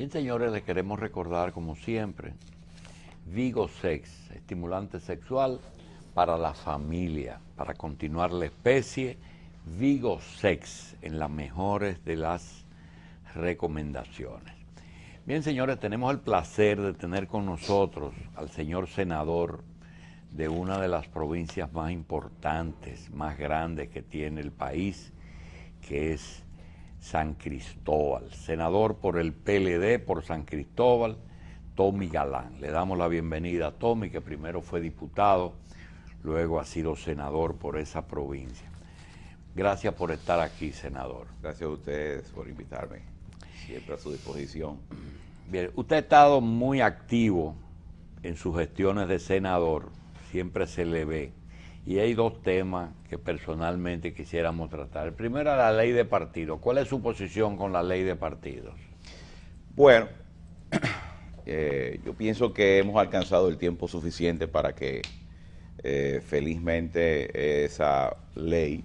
Bien, señores, les queremos recordar, como siempre, Vigo Sex, estimulante sexual para la familia, para continuar la especie. Vigo Sex, en las mejores de las recomendaciones. Bien, señores, tenemos el placer de tener con nosotros al señor senador de una de las provincias más importantes, más grandes que tiene el país, que es San Cristóbal, senador por el PLD por San Cristóbal, Tommy Galán. Le damos la bienvenida a Tommy, que primero fue diputado, luego ha sido senador por esa provincia. Gracias por estar aquí, senador. Gracias a ustedes por invitarme, siempre a su disposición. Bien, usted ha estado muy activo en sus gestiones de senador, siempre se le ve. Y hay dos temas que personalmente quisiéramos tratar. El primero, la ley de partidos. ¿Cuál es su posición con la ley de partidos? Bueno, eh, yo pienso que hemos alcanzado el tiempo suficiente para que eh, felizmente esa ley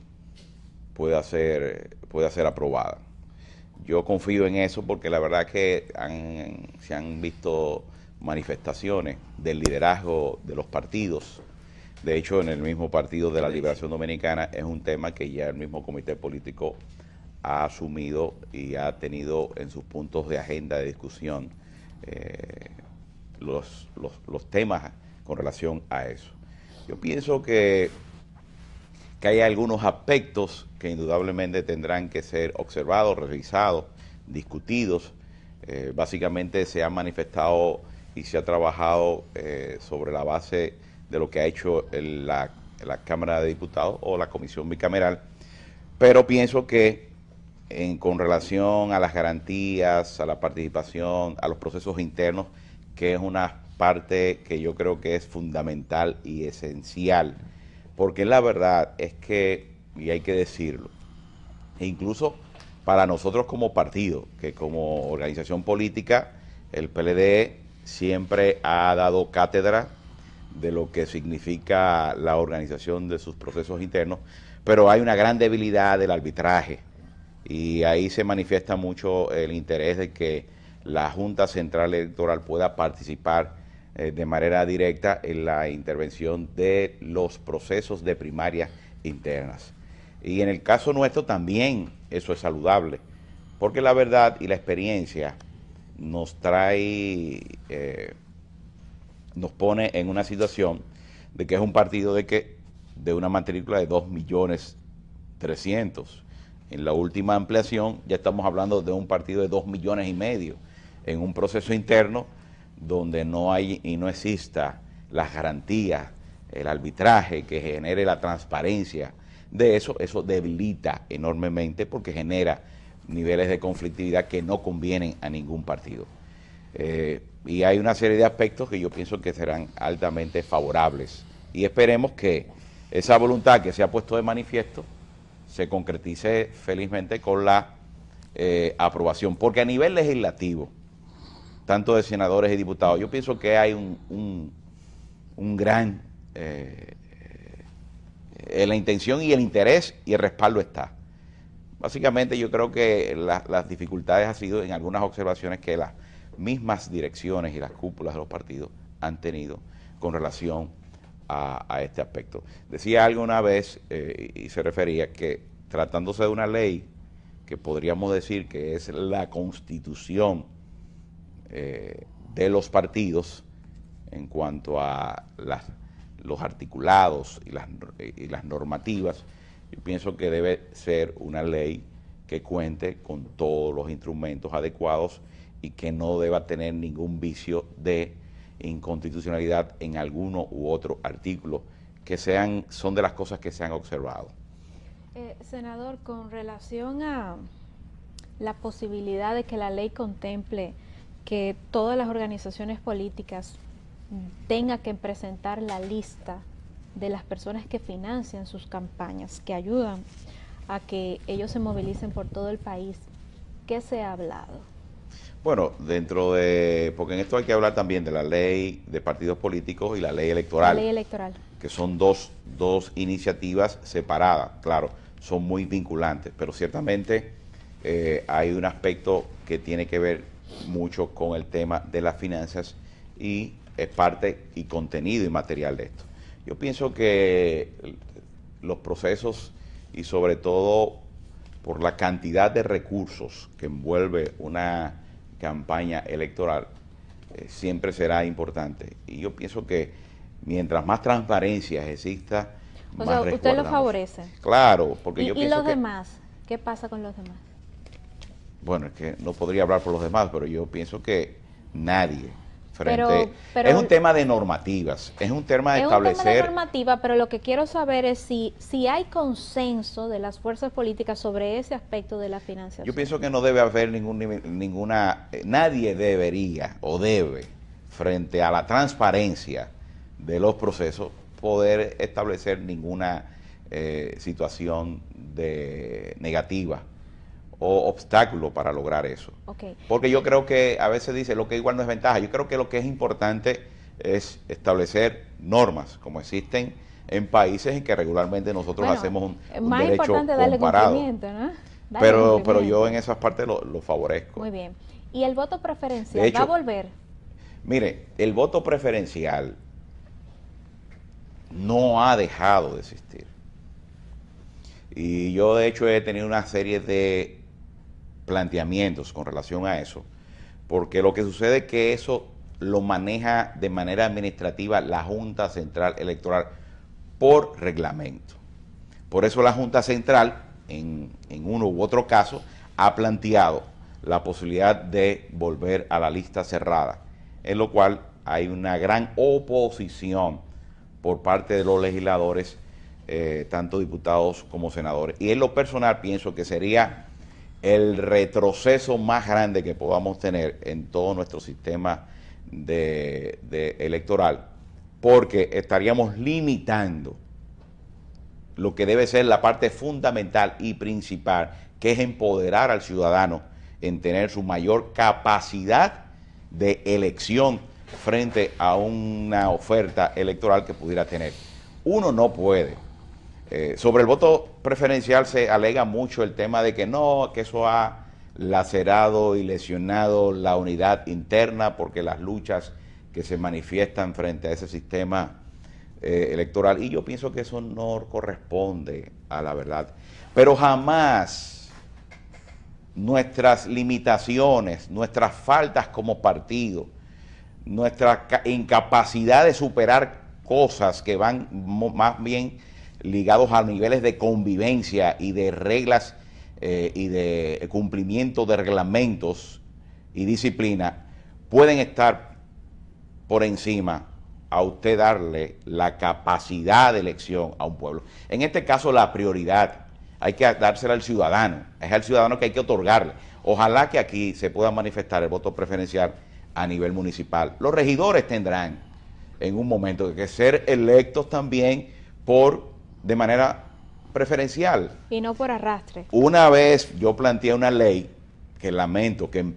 pueda ser, pueda ser aprobada. Yo confío en eso porque la verdad que se han visto manifestaciones del liderazgo de los partidos de hecho, en el mismo Partido de la Liberación Dominicana es un tema que ya el mismo comité político ha asumido y ha tenido en sus puntos de agenda de discusión eh, los, temas con relación a eso. Yo pienso que, que hay algunos aspectos que indudablemente tendrán que ser observados, revisados, discutidos. Eh, básicamente se ha manifestado y se ha trabajado eh, sobre la base de lo que ha hecho la, Cámara de Diputados o la Comisión Bicameral, pero pienso que en, con relación a las garantías, a la participación, a los procesos internos, que es una parte que yo creo que es fundamental y esencial, porque la verdad es que, y hay que decirlo, incluso para nosotros como partido, que como organización política, el PLD siempre ha dado cátedra de lo que significa la organización de sus procesos internos, pero hay una gran debilidad del arbitraje y ahí se manifiesta mucho el interés de que la Junta Central Electoral pueda participar eh, de manera directa en la intervención de los procesos de primarias internas. Y en el caso nuestro también eso es saludable, porque la verdad y la experiencia nos trae... Eh, nos pone en una situación de que es un partido de que de una matrícula de 2 millones 300. En la última ampliación ya estamos hablando de un partido de 2 millones y medio en un proceso interno donde no hay y no exista las garantías, el arbitraje que genere la transparencia de eso, eso debilita enormemente porque genera niveles de conflictividad que no convienen a ningún partido. Eh, y hay una serie de aspectos que yo pienso que serán altamente favorables. Y esperemos que esa voluntad que se ha puesto de manifiesto se concretice felizmente con la eh, aprobación, porque a nivel legislativo, tanto de senadores y diputados, yo pienso que hay un, un, gran... Eh, eh, la intención y el interés y el respaldo está. Básicamente yo creo que las dificultades han sido en algunas observaciones que las mismas direcciones y las cúpulas de los partidos han tenido con relación a, este aspecto. Decía algo una vez eh, y se refería que tratándose de una ley que podríamos decir que es la constitución eh, de los partidos en cuanto a los articulados y las, y las normativas, yo pienso que debe ser una ley que cuente con todos los instrumentos adecuados y que no deba tener ningún vicio de inconstitucionalidad en alguno u otro artículo, que sean, son de las cosas que se han observado. Eh, senador, con relación a la posibilidad de que la ley contemple que todas las organizaciones políticas tengan que presentar la lista de las personas que financian sus campañas, que ayudan a que ellos se movilicen por todo el país, ¿qué se ha hablado? Bueno, dentro de, porque en esto hay que hablar también de la ley de partidos políticos y la ley electoral. La ley electoral. Que son dos, dos iniciativas separadas, claro, son muy vinculantes, pero ciertamente eh, hay un aspecto que tiene que ver mucho con el tema de las finanzas y es parte y contenido y material de esto. Yo pienso que los procesos y sobre todo por la cantidad de recursos que envuelve una campaña electoral eh, siempre será importante. Y yo pienso que mientras más transparencia exista, o sea, usted lo favorece. Claro, porque ¿Y, ¿y los demás? ¿Qué pasa con los demás? Bueno, es que no podría hablar por los demás, pero yo pienso que nadie es un tema de normativas, es un tema de establecer. Un tema normativa, pero lo que quiero saber es si, si hay consenso de las fuerzas políticas sobre ese aspecto de la financiación. Yo pienso que no debe haber ningún, ninguna, eh, nadie debería o debe, frente a la transparencia de los procesos, poder establecer ninguna eh, situación de negativa o obstáculo para lograr eso. Porque yo creo que a veces dice lo que igual no es ventaja. Yo creo que lo que es importante es establecer normas, como existen en países en que regularmente nosotros hacemos un, es más importante darle ¿no? pero, pero yo en esas partes lo, favorezco. Muy bien. ¿Y el voto preferencial va a volver? Mire, el voto preferencial no ha dejado de existir. Y yo de hecho he tenido una serie de planteamientos con relación a eso, porque lo que sucede es que eso lo maneja de manera administrativa la Junta Central Electoral por reglamento. Por eso la Junta Central, en, uno u otro caso, ha planteado la posibilidad de volver a la lista cerrada, en lo cual hay una gran oposición por parte de los legisladores, eh, tanto diputados como senadores. Y en lo personal pienso que sería el retroceso más grande que podamos tener en todo nuestro sistema electoral, porque estaríamos limitando lo que debe ser la parte fundamental y principal, que es empoderar al ciudadano en tener su mayor capacidad de elección frente a una oferta electoral que pudiera tener. Uno no puede eh, sobre el voto preferencial se alega mucho el tema de que no, que eso ha lacerado y lesionado la unidad interna porque las luchas que se manifiestan frente a ese sistema eh, electoral. Y yo pienso que eso no corresponde a la verdad. Pero jamás nuestras limitaciones, nuestras faltas como partido, nuestra incapacidad de superar cosas que van más bien ligados a niveles de convivencia y de reglas eh, y de cumplimiento de reglamentos y disciplina, pueden estar por encima a usted darle la capacidad de elección a un pueblo. En este caso, la prioridad hay que dársela al ciudadano, es al ciudadano que hay que otorgarle. Ojalá que aquí se pueda manifestar el voto preferencial a nivel municipal. Los regidores tendrán en un momento que ser electos también por de manera preferencial. Y no por arrastre. Una vez yo planteé una ley que lamento que en,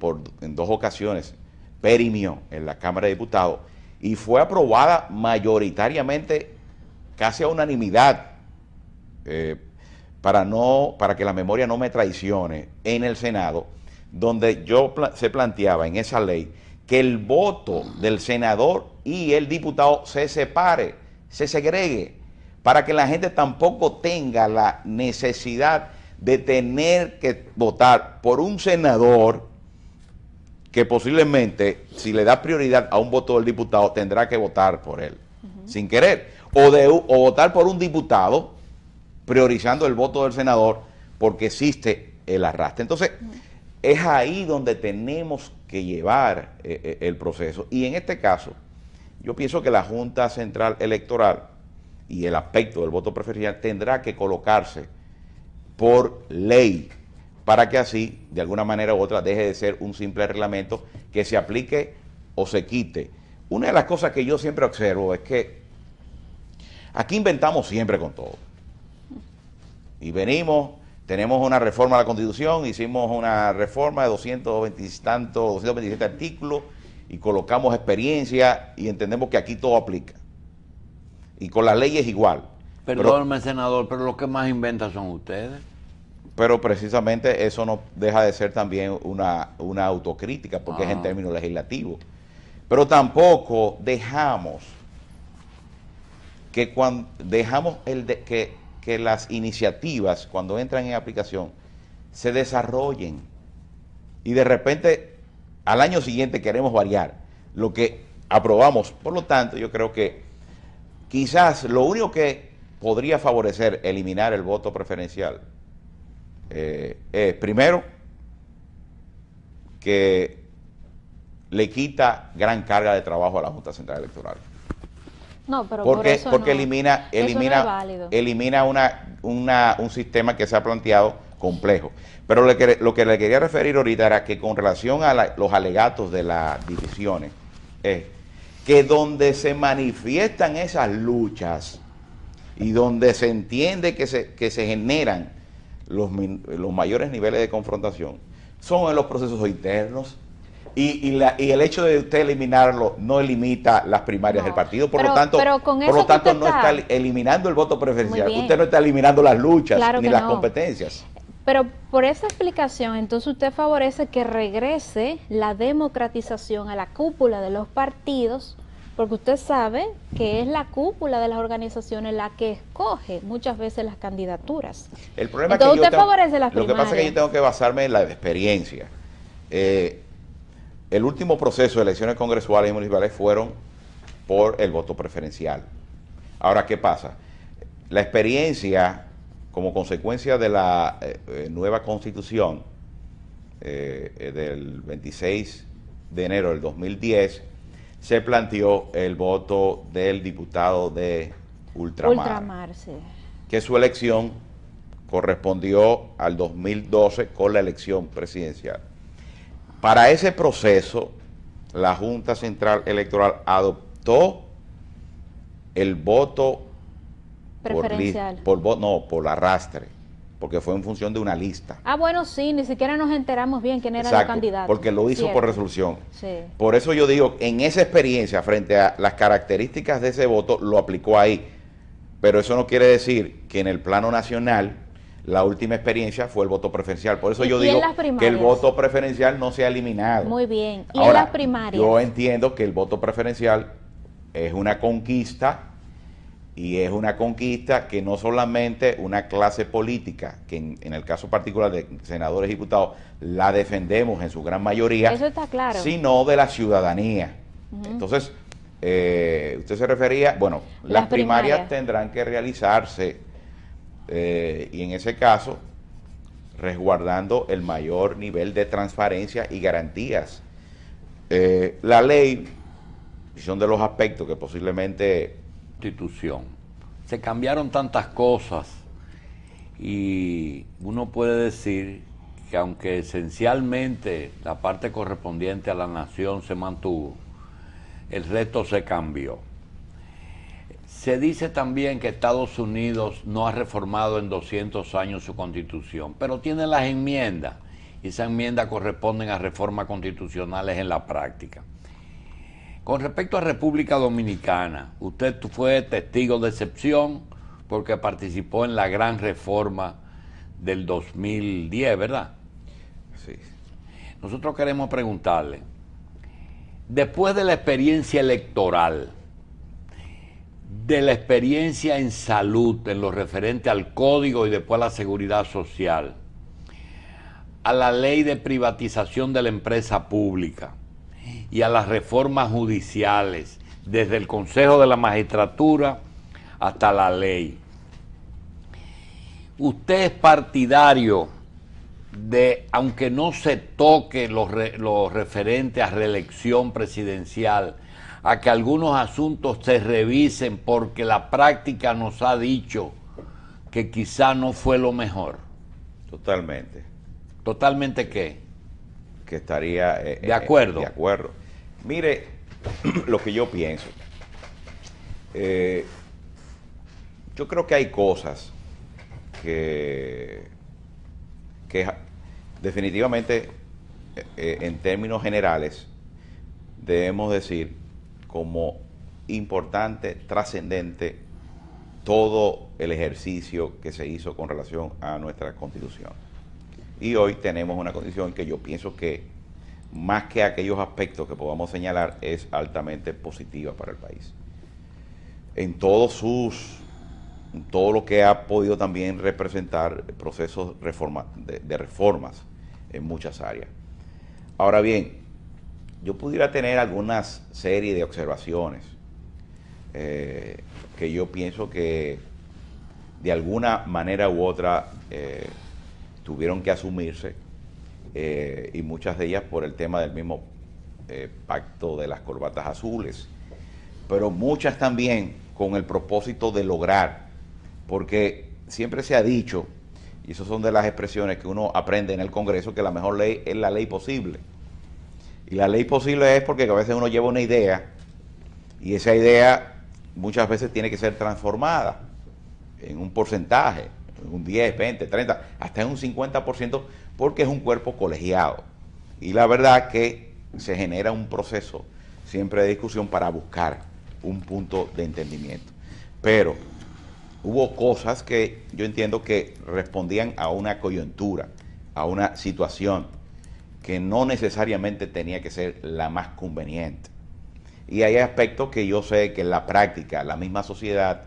dos ocasiones perimió en la Cámara de Diputados y fue aprobada mayoritariamente, casi a unanimidad, eh, para, no, para que la memoria no me traicione, en el Senado, donde yo se planteaba en esa ley que el voto del senador y el diputado se separe, se segregue para que la gente tampoco tenga la necesidad de tener que votar por un senador que posiblemente, si le da prioridad a un voto del diputado, tendrá que votar por él, sin querer. O, de, o votar por un diputado, priorizando el voto del senador, porque existe el arrastre. Entonces, es ahí donde tenemos que llevar eh, eh, el proceso. Y en este caso, yo pienso que la Junta Central Electoral y el aspecto del voto preferencial tendrá que colocarse por ley para que así, de alguna manera u otra, deje de ser un simple reglamento que se aplique o se quite. Una de las cosas que yo siempre observo es que aquí inventamos siempre con todo. Y venimos, tenemos una reforma a la Constitución, hicimos una reforma de 227 artículos y colocamos experiencia y entendemos que aquí todo aplica. Y con la ley es igual. Perdónme, senador, pero lo que más inventan son ustedes. Pero precisamente eso no deja de ser también una, autocrítica, porque es en ah. términos legislativos. Pero tampoco dejamos que cuando dejamos el que las iniciativas, cuando entran en aplicación, se desarrollen. Y de repente, al año siguiente queremos variar lo que aprobamos. Por lo tanto, yo creo que Quizás lo único que podría favorecer eliminar el voto preferencial eh, es, primero, que le quita gran carga de trabajo a la Junta Central Electoral. No, pero porque, porque elimina, elimina, elimina un sistema que se ha planteado complejo. Pero lo que, le quería referir ahorita era que con relación a los alegatos de las divisiones, es que donde se manifiestan esas luchas y donde se entiende que se, que se generan los, mayores niveles de confrontación, son en los procesos internos. Y, la, y, el hecho de usted eliminarlo no limita las primarias del partido, por lo tanto, por lo tanto no está, eliminando el voto preferencial, usted no está eliminando las luchas ni las competencias. Pero por esa explicación, entonces usted favorece que regrese la democratización a la cúpula de los partidos porque usted sabe que es la cúpula de las organizaciones la que escoge muchas veces las candidaturas. El problema que favorece las Lo que pasa es que yo tengo que basarme en la experiencia. Eh, el último proceso de elecciones congresuales y municipales fueron por el voto preferencial. Ahora, ¿qué pasa? La experiencia, como consecuencia de la eh, eh, nueva constitución del 26 de enero del 2010, se planteó el voto del diputado de Ultramar, que su elección correspondió al 2012 con la elección presidencial. Para ese proceso, la Junta Central Electoral adoptó el voto por, no, por arrastre porque fue en función de una lista. Ah, bueno, sí, ni siquiera nos enteramos bien quién era la el candidato. Porque lo hizo por resolución. Sí. Por eso yo digo, en esa experiencia, frente a las características de ese voto, lo aplicó ahí. Pero eso no quiere decir que en el plano nacional la última experiencia fue el voto preferencial. Por eso yo digo que el voto preferencial no se ha eliminado. Muy bien. ¿Y en las primarias? Yo entiendo que el voto preferencial es una conquista y es una conquista que no solamente una clase política, que en, el caso particular de senadores y diputados, la defendemos en su gran mayoría, sino de la ciudadanía. Entonces, eh, usted se refería, bueno, las, primarias, tendrán que realizarse eh, y en ese caso resguardando el mayor nivel de transparencia y garantías. Eh, la ley, son de los aspectos que posiblemente se cambiaron tantas cosas y uno puede decir que aunque esencialmente la parte correspondiente a la nación se mantuvo, el resto se cambió. Se dice también que Estados Unidos no ha reformado en 200 años su constitución, pero tiene las enmiendas y esas enmiendas corresponden a reformas constitucionales en la práctica. Con respecto a República Dominicana, usted fue testigo de excepción porque participó en la gran reforma del 2010, ¿verdad? Sí. Nosotros queremos preguntarle, después de la experiencia electoral, de la experiencia en salud, en lo referente al código y después a la seguridad social, a la ley de privatización de la empresa pública, y a las reformas judiciales, desde el Consejo de la Magistratura hasta la ley. Usted es partidario de, aunque no se toque los, referente a reelección presidencial, a que algunos asuntos se revisen porque la práctica nos ha dicho que quizá no fue lo mejor. Totalmente. ¿Totalmente qué? que estaría eh, de, eh, acuerdo. de acuerdo. Mire lo que yo pienso. Eh, yo creo que hay cosas que definitivamente en términos generales debemos decir como importante, trascendente, todo el ejercicio que se hizo con relación a nuestra constitución. Y hoy tenemos una condición que yo pienso que, más que aquellos aspectos que podamos señalar, es altamente positiva para el país. En todos sus todo lo que ha podido también representar procesos de, reformas en muchas áreas. Ahora bien, yo pudiera tener algunas serie de observaciones eh, que yo pienso que de alguna manera u otra eh, tuvieron que asumirse eh, y muchas de ellas por el tema del mismo eh, pacto de las corbatas azules, pero muchas también con el propósito de lograr, porque siempre se ha dicho, y eso son de las expresiones que uno aprende en el Congreso, que la mejor ley es la ley posible. Y la ley posible es porque a veces uno lleva una idea y esa idea muchas veces tiene que ser transformada en un porcentaje un 10, 20, 30, hasta un 50%, porque es un cuerpo colegiado. Y la verdad que se genera un proceso siempre de discusión para buscar un punto de entendimiento. Pero hubo cosas que yo entiendo que respondían a una coyuntura, a una situación que no necesariamente tenía que ser la más conveniente. Y hay aspectos que yo sé que en la práctica, la misma sociedad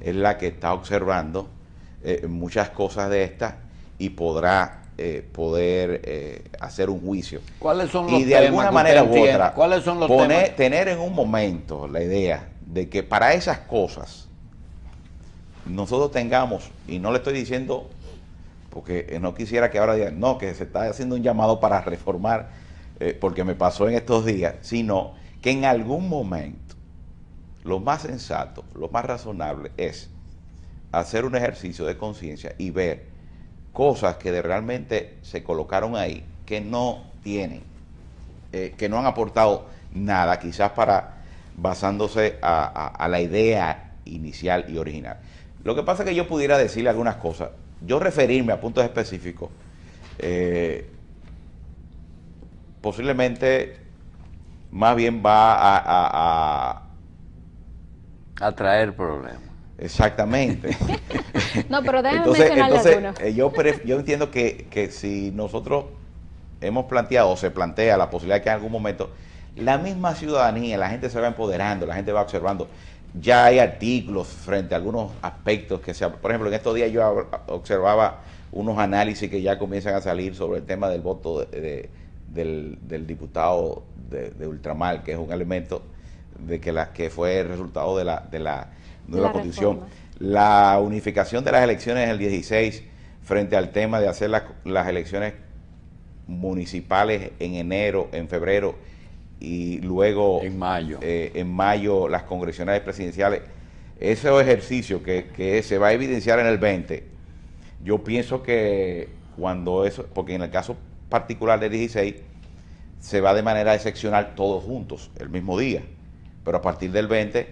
es la que está observando eh, muchas cosas de estas y podrá eh, poder eh, hacer un juicio. ¿Cuáles son los y de alguna manera u otra, tener en un momento la idea de que para esas cosas nosotros tengamos, y no le estoy diciendo, porque no quisiera que ahora digan, no, que se está haciendo un llamado para reformar, porque me pasó en estos días, sino que en algún momento lo más sensato, lo más razonable es hacer un ejercicio de conciencia y ver cosas que de realmente se colocaron ahí, que no tienen, eh, que no han aportado nada, quizás para basándose a, la idea inicial y original. Lo que pasa es que yo pudiera decirle algunas cosas, yo referirme a puntos específicos, eh, posiblemente más bien va a, a, a traer problemas. Exactamente. no, pero déjame entonces, entonces eh, yo, yo entiendo que, que si nosotros hemos planteado o se plantea la posibilidad de que en algún momento la misma ciudadanía, la gente se va empoderando, la gente va observando. Ya hay artículos frente a algunos aspectos que se... Por ejemplo, en estos días yo observaba unos análisis que ya comienzan a salir sobre el tema del voto del, del, diputado de, Ultramar, que es un elemento de que, la, que fue el resultado de la, de la nueva la constitución, la unificación de las elecciones el 16 frente al tema de hacer las, elecciones municipales en enero, en febrero y luego en mayo, eh, en mayo las congresionales presidenciales. Ese ejercicio que, que, se va a evidenciar en el 20, yo pienso que cuando eso, porque en el caso particular del 16, se va de manera excepcional todos juntos, el mismo día, pero a partir del 20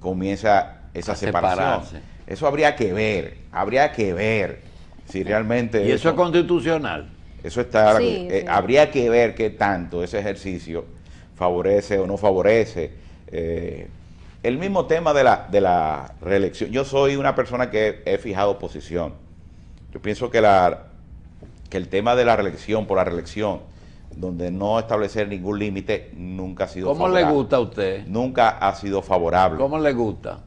comienza esa separación. Eso habría que ver, habría que ver si realmente... ¿Y eso, es constitucional? Eso está... Eh, habría que ver qué tanto ese ejercicio favorece o no favorece. Eh, el mismo tema de la, de la reelección. Yo soy una persona que he, fijado posición. Yo pienso que, la, que el tema de la reelección por la reelección, donde no establecer ningún límite, nunca ha sido ¿Cómo le gusta a usted? Nunca ha sido favorable. ¿Cómo le gusta?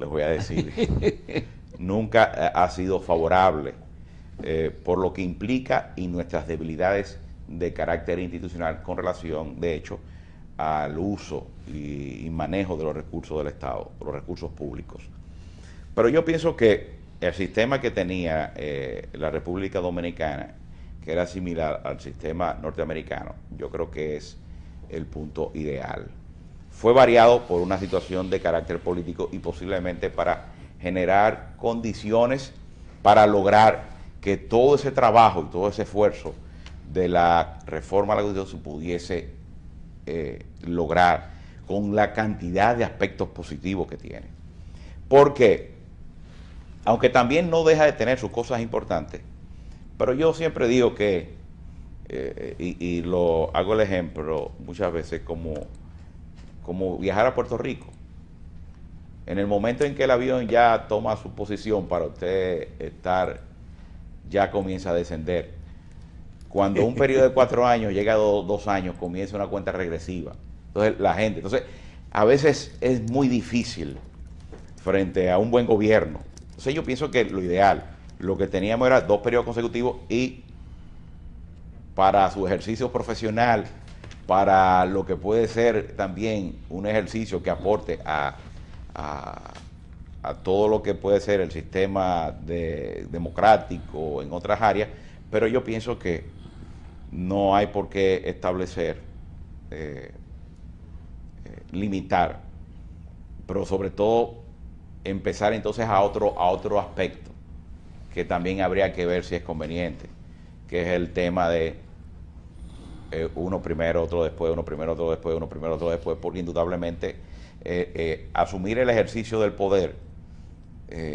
les voy a decir, nunca eh, ha sido favorable, eh, por lo que implica y nuestras debilidades de carácter institucional con relación, de hecho, al uso y, manejo de los recursos del Estado, los recursos públicos. Pero yo pienso que el sistema que tenía eh, la República Dominicana, que era similar al sistema norteamericano, yo creo que es el punto ideal fue variado por una situación de carácter político y posiblemente para generar condiciones para lograr que todo ese trabajo y todo ese esfuerzo de la reforma a la Constitución se pudiese eh, lograr con la cantidad de aspectos positivos que tiene. Porque, aunque también no deja de tener sus cosas importantes, pero yo siempre digo que, eh, y, y lo hago el ejemplo muchas veces como como viajar a Puerto Rico. En el momento en que el avión ya toma su posición para usted estar, ya comienza a descender. Cuando un periodo de cuatro años llega a dos años, comienza una cuenta regresiva. Entonces, la gente. Entonces, a veces es muy difícil frente a un buen gobierno. Entonces, yo pienso que lo ideal, lo que teníamos era dos periodos consecutivos y para su ejercicio profesional para lo que puede ser también un ejercicio que aporte a, a, todo lo que puede ser el sistema democrático en otras áreas, pero yo pienso que no hay por qué establecer, eh, eh, limitar, pero sobre todo empezar entonces a otro, a otro aspecto que también habría que ver si es conveniente, que es el tema de eh, uno primero, otro después, uno primero, otro después, uno primero, otro después, porque indudablemente eh, eh, asumir el ejercicio del poder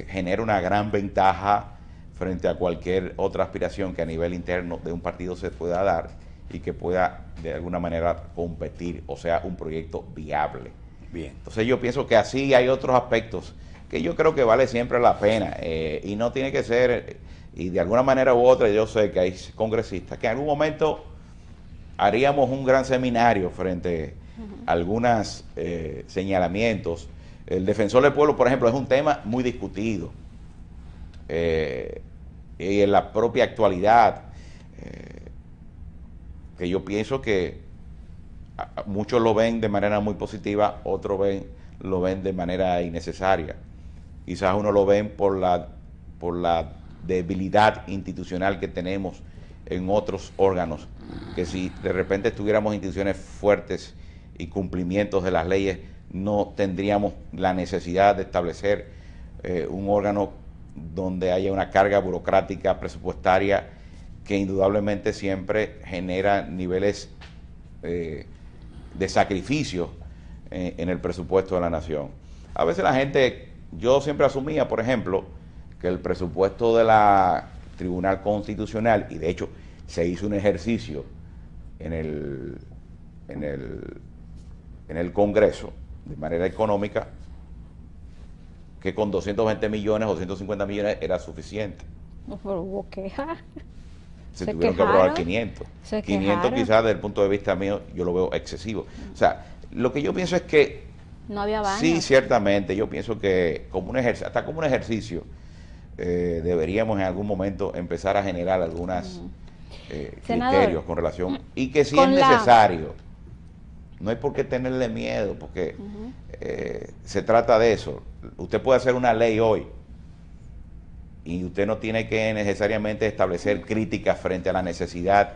genera una gran ventaja frente a cualquier otra aspiración que a nivel interno de un partido se pueda dar y que pueda de alguna manera competir, o sea, un proyecto viable. Bien. Entonces yo pienso que así hay otros aspectos que yo creo que vale siempre la pena y no tiene que ser, y de alguna manera u otra yo sé que hay congresistas que en algún momento haríamos un gran seminario frente a algunos eh, señalamientos. El defensor del pueblo, por ejemplo, es un tema muy discutido. Eh, y en la propia actualidad, eh, que yo pienso que muchos lo ven de manera muy positiva, otros lo ven de manera innecesaria. Quizás uno lo ven por la, por la debilidad institucional que tenemos en otros órganos que si de repente tuviéramos instituciones fuertes y cumplimientos de las leyes, no tendríamos la necesidad de establecer eh, un órgano donde haya una carga burocrática, presupuestaria, que indudablemente siempre genera niveles eh, de sacrificio eh, en el presupuesto de la nación. A veces la gente, yo siempre asumía, por ejemplo, que el presupuesto de la Tribunal Constitucional, y de hecho se hizo un ejercicio en el, en el, en el Congreso de manera económica que con 220 millones o 250 millones era suficiente. hubo Se, tuvieron que aprobar 500. 500 quizás desde el punto de vista mío yo lo veo excesivo. O sea, lo que yo pienso es que... No había baño. Sí, ciertamente. Yo pienso que como un hasta como un ejercicio, eh, deberíamos en algún momento empezar a generar algunas... Eh, criterios con relación y que si es necesario, no hay por qué tenerle miedo, porque eh, se trata de eso. Usted puede hacer una ley hoy y usted no tiene que necesariamente establecer críticas frente a la necesidad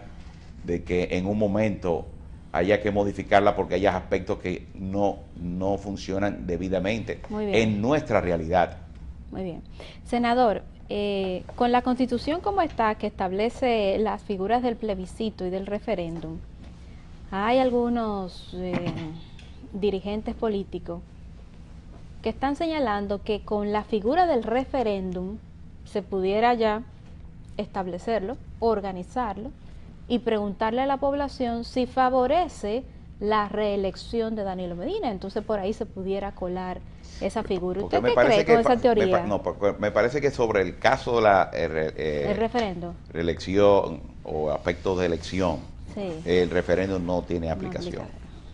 de que en un momento haya que modificarla porque haya aspectos que no, no funcionan debidamente en nuestra realidad. Muy bien. Senador, eh, con la constitución como está, que establece las figuras del plebiscito y del referéndum, hay algunos eh, dirigentes políticos que están señalando que con la figura del referéndum se pudiera ya establecerlo, organizarlo y preguntarle a la población si favorece la reelección de Danilo Medina. Entonces por ahí se pudiera colar esa figura. ¿Usted qué cree esa teoría? Me, parece que sobre el caso de la eh, eh, el referendo. o aspectos de elección, el referendo no tiene aplicación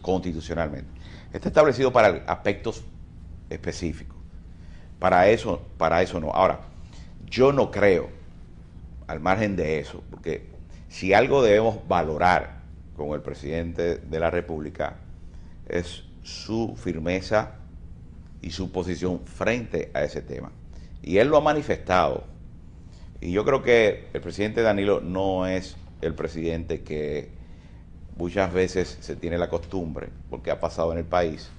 constitucionalmente. Está establecido para aspectos específicos. Para eso, para eso no. Ahora, yo no creo, al margen de eso, porque si algo debemos valorar con el presidente de la República es su firmeza y su posición frente a ese tema. Y él lo ha manifestado. Y yo creo que el presidente Danilo no es el presidente que muchas veces se tiene la costumbre, porque ha pasado en el país,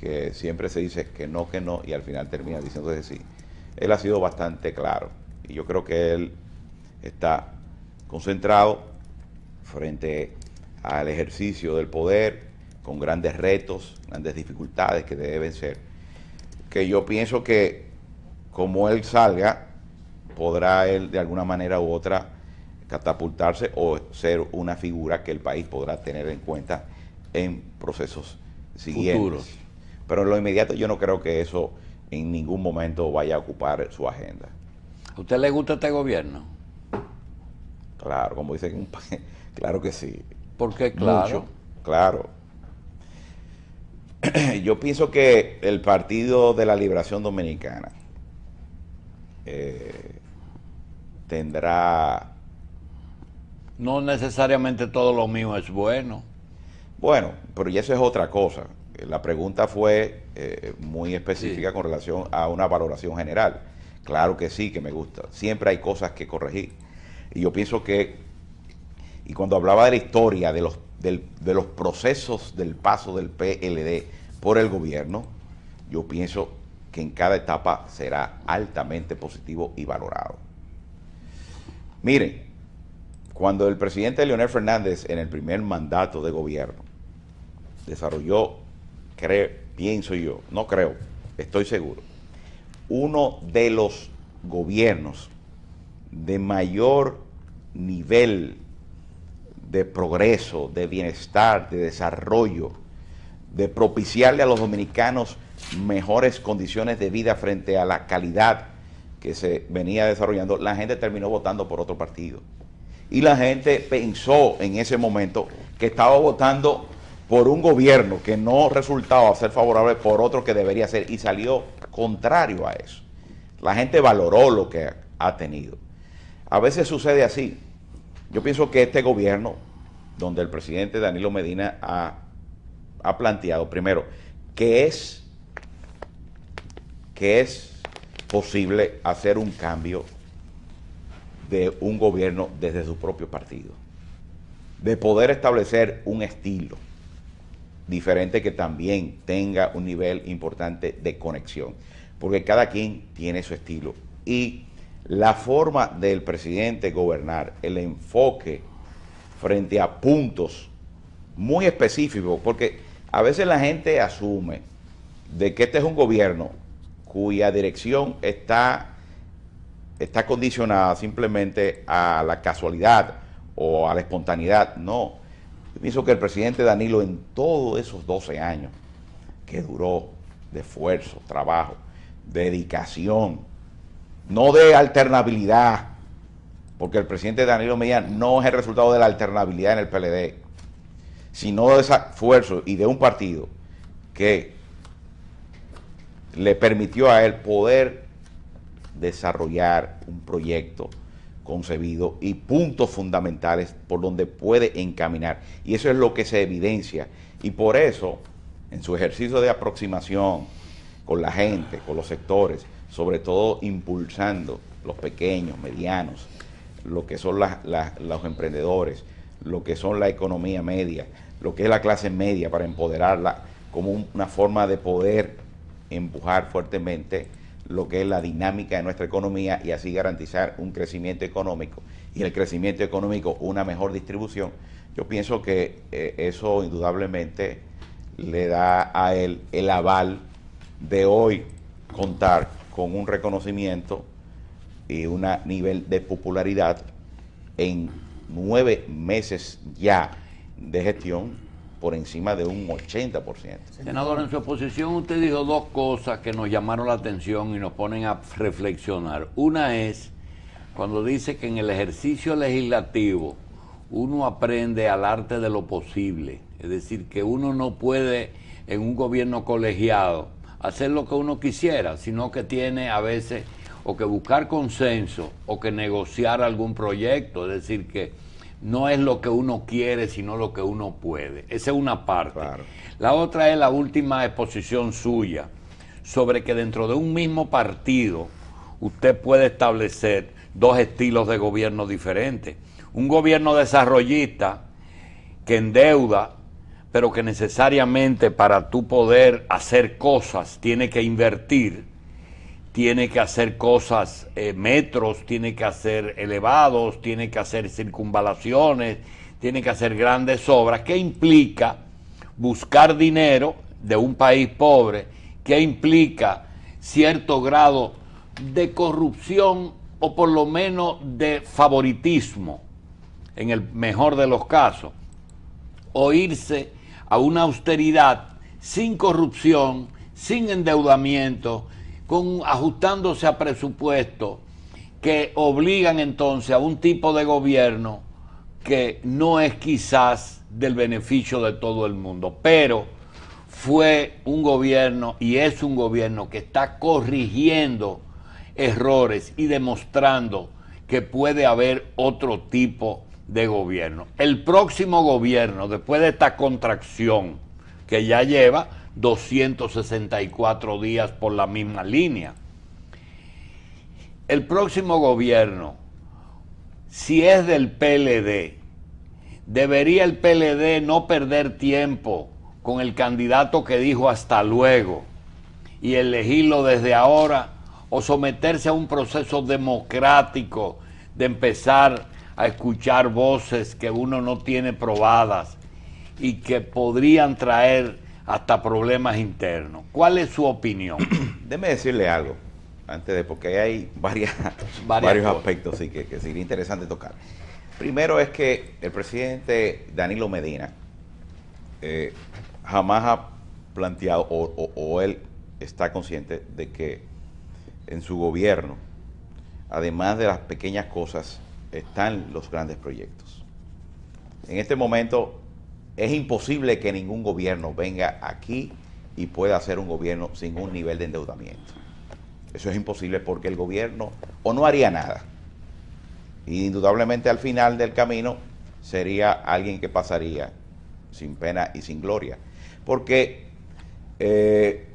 que siempre se dice que no, que no, y al final termina diciendo que sí. Él ha sido bastante claro. Y yo creo que él está concentrado frente al ejercicio del poder, con grandes retos, grandes dificultades que deben ser, que yo pienso que como él salga, podrá él de alguna manera u otra catapultarse o ser una figura que el país podrá tener en cuenta en procesos siguientes. Futuros. Pero en lo inmediato yo no creo que eso en ningún momento vaya a ocupar su agenda. ¿A usted le gusta este gobierno? Claro, como dicen, claro que sí. ¿Por qué claro? claro. yo pienso que el Partido de la Liberación Dominicana eh, tendrá... No necesariamente todo lo mío es bueno. Bueno, pero ya eso es otra cosa. La pregunta fue eh, muy específica con relación a una valoración general. Claro que sí, que me gusta. Siempre hay cosas que corregir. Y yo pienso que, y cuando hablaba de la historia, de los de los procesos del paso del PLD por el gobierno, yo pienso que en cada etapa será altamente positivo y valorado. Miren, cuando el presidente Leonel Fernández en el primer mandato de gobierno desarrolló, creo, pienso yo, no creo, estoy seguro, uno de los gobiernos de mayor nivel de progreso, de bienestar, de desarrollo, de propiciarle a los dominicanos mejores condiciones de vida frente a la calidad que se venía desarrollando, la gente terminó votando por otro partido. Y la gente pensó en ese momento que estaba votando por un gobierno que no resultaba ser favorable por otro que debería ser y salió contrario a eso. La gente valoró lo que ha tenido. A veces sucede así. Yo pienso que este gobierno, donde el presidente Danilo Medina ha, planteado, primero, que es, que es posible hacer un cambio de un gobierno desde su propio partido, de poder establecer un estilo diferente que también tenga un nivel importante de conexión, porque cada quien tiene su estilo y la forma del presidente gobernar, el enfoque frente a puntos muy específicos, porque a veces la gente asume de que este es un gobierno cuya dirección está, está condicionada simplemente a la casualidad o a la espontaneidad. No, yo pienso que el presidente Danilo en todos esos 12 años que duró de esfuerzo, trabajo, dedicación, no de alternabilidad, porque el presidente Danilo Medina no es el resultado de la alternabilidad en el PLD, sino de ese esfuerzo y de un partido que le permitió a él poder desarrollar un proyecto concebido y puntos fundamentales por donde puede encaminar. Y eso es lo que se evidencia. Y por eso, en su ejercicio de aproximación con la gente, con los sectores, sobre todo impulsando los pequeños, medianos, lo que son los emprendedores, lo que son la economía media, lo que es la clase media para empoderarla como una forma de poder empujar fuertemente lo que es la dinámica de nuestra economía y así garantizar un crecimiento económico y el crecimiento económico una mejor distribución, yo pienso que eh, eso indudablemente le da a él el aval de hoy contar con un reconocimiento y un nivel de popularidad en nueve meses ya de gestión por encima de un 80%. Senador, en su oposición usted dijo dos cosas que nos llamaron la atención y nos ponen a reflexionar. Una es cuando dice que en el ejercicio legislativo uno aprende al arte de lo posible, es decir, que uno no puede en un gobierno colegiado hacer lo que uno quisiera, sino que tiene a veces o que buscar consenso o que negociar algún proyecto, es decir, que no es lo que uno quiere, sino lo que uno puede. Esa es una parte. La otra es la última exposición suya, sobre que dentro de un mismo partido usted puede establecer dos estilos de gobierno diferentes. Un gobierno desarrollista que endeuda pero que necesariamente para tú poder hacer cosas tiene que invertir, tiene que hacer cosas eh, metros, tiene que hacer elevados, tiene que hacer circunvalaciones, tiene que hacer grandes obras, ¿qué implica buscar dinero de un país pobre, ¿qué implica cierto grado de corrupción o por lo menos de favoritismo, en el mejor de los casos, oírse a una austeridad sin corrupción, sin endeudamiento, con, ajustándose a presupuestos que obligan entonces a un tipo de gobierno que no es quizás del beneficio de todo el mundo, pero fue un gobierno y es un gobierno que está corrigiendo errores y demostrando que puede haber otro tipo de gobierno. El próximo gobierno, después de esta contracción que ya lleva 264 días por la misma línea, el próximo gobierno, si es del PLD, debería el PLD no perder tiempo con el candidato que dijo hasta luego y elegirlo desde ahora o someterse a un proceso democrático de empezar a escuchar voces que uno no tiene probadas y que podrían traer hasta problemas internos. ¿Cuál es su opinión? Déme decirle algo, antes de, porque hay varias, varios aspectos que, sería interesante tocar. Primero es que el presidente Danilo Medina eh, jamás ha planteado, o él está consciente de que en su gobierno, además de las pequeñas cosas están los grandes proyectos. En este momento es imposible que ningún gobierno venga aquí y pueda hacer un gobierno sin un nivel de endeudamiento. Eso es imposible porque el gobierno o no haría nada. Y indudablemente al final del camino sería alguien que pasaría sin pena y sin gloria. Porque eh,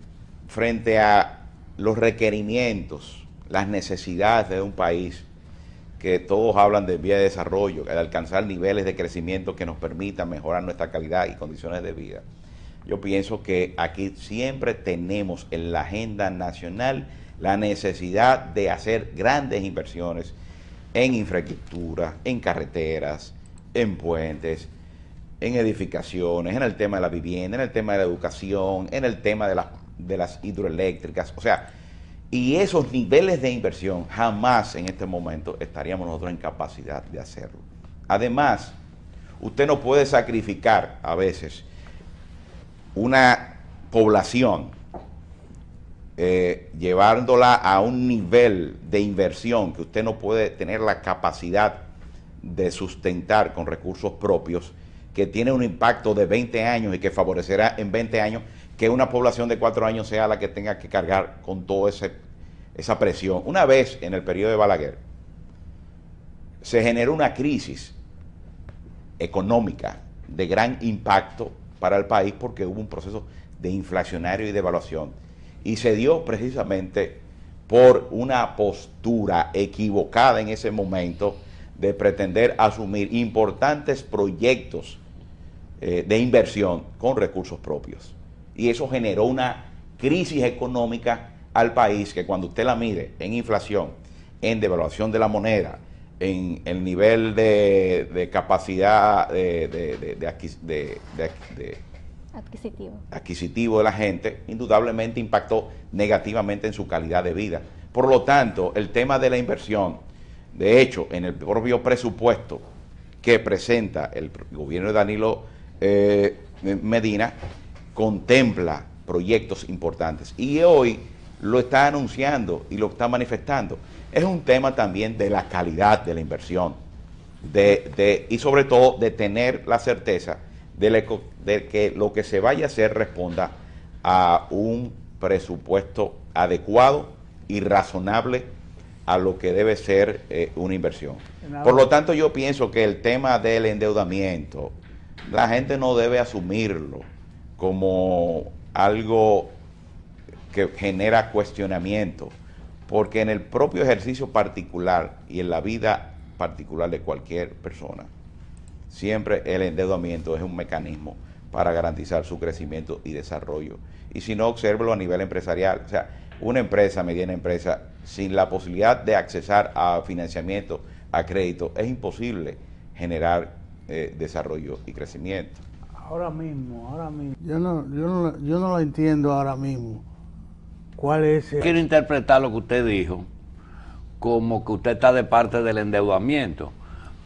frente a los requerimientos, las necesidades de un país, que todos hablan de vía de desarrollo, de alcanzar niveles de crecimiento que nos permitan mejorar nuestra calidad y condiciones de vida. Yo pienso que aquí siempre tenemos en la agenda nacional la necesidad de hacer grandes inversiones en infraestructura, en carreteras, en puentes, en edificaciones, en el tema de la vivienda, en el tema de la educación, en el tema de, de las hidroeléctricas. O sea, y esos niveles de inversión jamás en este momento estaríamos nosotros en capacidad de hacerlo. Además, usted no puede sacrificar a veces una población eh, llevándola a un nivel de inversión que usted no puede tener la capacidad de sustentar con recursos propios, que tiene un impacto de 20 años y que favorecerá en 20 años que una población de cuatro años sea la que tenga que cargar con toda esa presión. Una vez en el periodo de Balaguer se generó una crisis económica de gran impacto para el país porque hubo un proceso de inflacionario y devaluación. evaluación y se dio precisamente por una postura equivocada en ese momento de pretender asumir importantes proyectos eh, de inversión con recursos propios y eso generó una crisis económica al país que cuando usted la mire en inflación, en devaluación de la moneda, en el nivel de, capacidad de, de, adquisitivo. de la gente, indudablemente impactó negativamente en su calidad de vida. Por lo tanto, el tema de la inversión, de hecho, en el propio presupuesto que presenta el gobierno de Danilo eh, Medina, contempla proyectos importantes. Y hoy lo está anunciando y lo está manifestando. Es un tema también de la calidad de la inversión y sobre todo de tener la certeza de, de que lo que se vaya a hacer responda a un presupuesto adecuado y razonable a lo que debe ser eh, una inversión. Por lo tanto, yo pienso que el tema del endeudamiento, la gente no debe asumirlo como algo que genera cuestionamiento, porque en el propio ejercicio particular y en la vida particular de cualquier persona, siempre el endeudamiento es un mecanismo para garantizar su crecimiento y desarrollo. Y si no, observo a nivel empresarial. O sea, una empresa, mediana empresa, sin la posibilidad de accesar a financiamiento, a crédito, es imposible generar eh, desarrollo y crecimiento. Ahora mismo, ahora mismo. Yo no, yo no, yo entiendo ahora mismo. ¿Cuál es? Quiero interpretar lo que usted dijo como que usted está de parte del endeudamiento,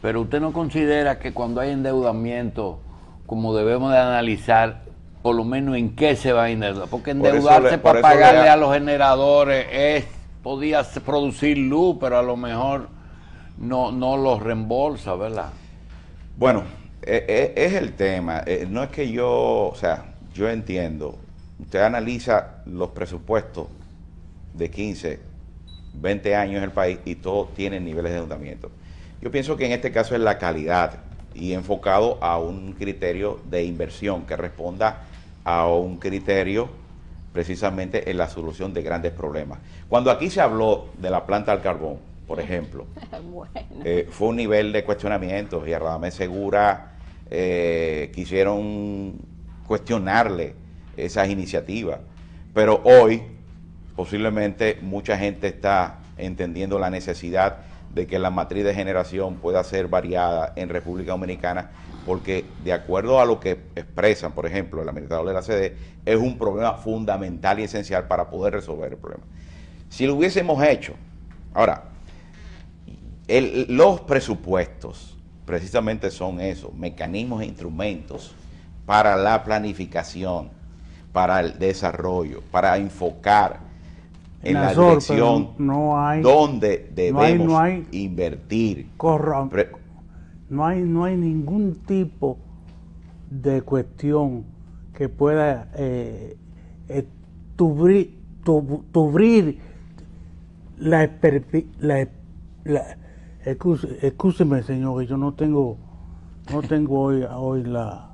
pero usted no considera que cuando hay endeudamiento, como debemos de analizar, por lo menos en qué se va a endeudar, porque endeudarse para pagarle a los generadores es, podía producir luz, pero a lo mejor no, no los reembolsa, ¿verdad? Bueno, eh, eh, es el tema. Eh, no es que yo, o sea, yo entiendo. Usted analiza los presupuestos de 15, 20 años en el país y todos tienen niveles de endeudamiento. Yo pienso que en este caso es la calidad y enfocado a un criterio de inversión que responda a un criterio precisamente en la solución de grandes problemas. Cuando aquí se habló de la planta al carbón, por ejemplo. Eh, fue un nivel de cuestionamiento... y a Radamés Segura eh, quisieron cuestionarle esas iniciativas. Pero hoy posiblemente mucha gente está entendiendo la necesidad de que la matriz de generación pueda ser variada en República Dominicana, porque de acuerdo a lo que expresan, por ejemplo, el administrador de la CD, es un problema fundamental y esencial para poder resolver el problema. Si lo hubiésemos hecho, ahora, los presupuestos precisamente son esos, mecanismos e instrumentos para la planificación, para el desarrollo, para enfocar en, la, dirección donde debemos invertir. no hay, no hay ningún tipo de cuestión que pueda eh, eh tubrir, la, la Excúseme, señor, que yo no tengo, no tengo hoy, hoy la,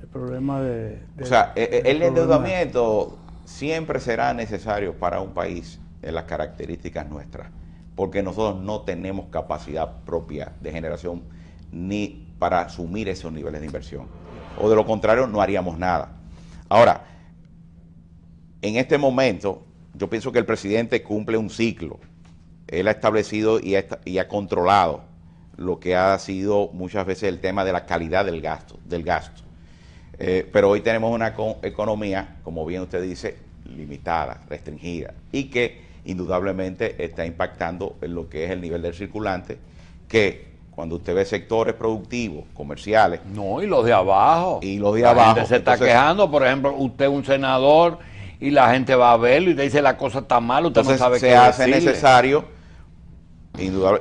el problema de... o sea, e, e, el, el endeudamiento siempre será necesario para un país de las características nuestras, porque nosotros no tenemos capacidad propia de generación ni para asumir esos niveles de inversión. O de lo contrario, no haríamos nada. Ahora, en este momento, yo pienso que el presidente cumple un ciclo él ha establecido y ha, controlado lo que ha sido muchas veces el tema de la calidad del gasto. Del gasto. Eh, pero hoy tenemos una economía, como bien usted dice, limitada, restringida, y que indudablemente está impactando en lo que es el nivel del circulante, que cuando usted ve sectores productivos, comerciales. No, y los de abajo. Y los de abajo. se está quejando, por ejemplo, usted un senador y la gente va a verlo y te dice la cosa está mal, usted no sabe se hace necesario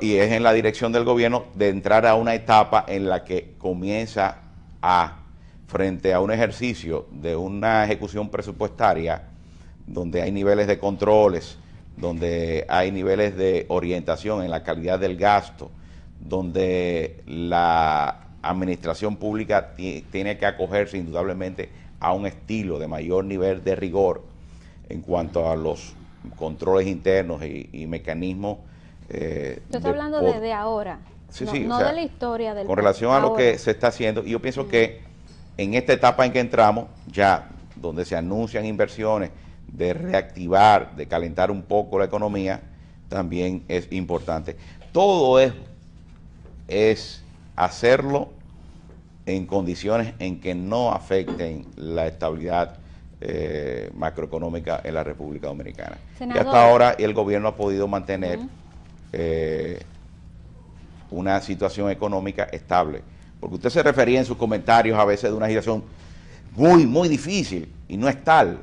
y es en la dirección del gobierno de entrar a una etapa en la que comienza a frente a un ejercicio de una ejecución presupuestaria donde hay niveles de controles, donde hay niveles de orientación en la calidad del gasto, donde la administración pública tiene que acogerse indudablemente a un estilo de mayor nivel de rigor en cuanto a los controles internos y, mecanismos. Eh, yo estoy de, hablando desde ahora, no, de la historia del Con relación a lo que se está haciendo, y yo pienso mm. que en esta etapa en que entramos, ya donde se anuncian inversiones de reactivar, de calentar un poco la economía, también es importante. Todo es, es hacerlo en condiciones en que no afecten la estabilidad eh, macroeconómica en la República Dominicana. Y hasta ahora el gobierno ha podido mantener eh, una situación económica estable. Porque usted se refería en sus comentarios a veces de una situación muy, muy difícil y no es tal,